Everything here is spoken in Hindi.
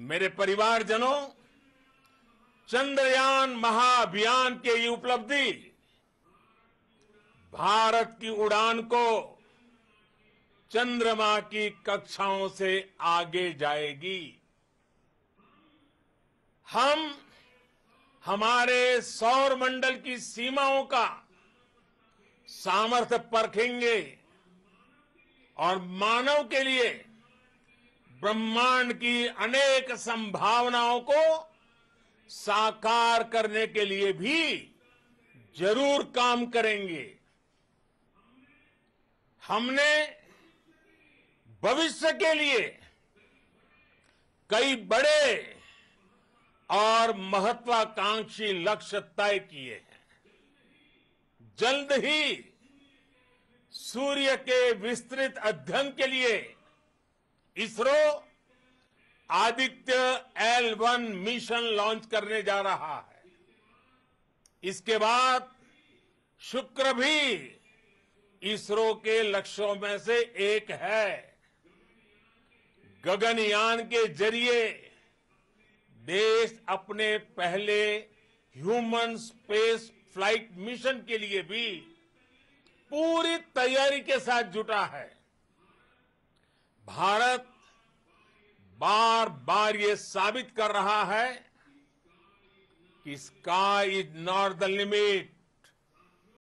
मेरे परिवारजनों चंद्रयान महाअभियान के ये उपलब्धि भारत की उड़ान को चंद्रमा की कक्षाओं से आगे जाएगी हम हमारे सौर मंडल की सीमाओं का सामर्थ्य परखेंगे और मानव के लिए ब्रह्मांड की अनेक संभावनाओं को साकार करने के लिए भी जरूर काम करेंगे हमने भविष्य के लिए कई बड़े और महत्वाकांक्षी लक्ष्य तय किए हैं जल्द ही सूर्य के विस्तृत अध्ययन के लिए ISRO Aditya L one mission launch करने जा रहा है इसके बाद शुक्र भी इसरो के लक्ष्यों में से एक है गगनयान के जरिए देश अपने पहले ह्यूमन स्पेस फ्लाइट मिशन के लिए भी पूरी तैयारी के साथ जुटा है भारत बार बार ये साबित कर रहा है कि sky is not the limit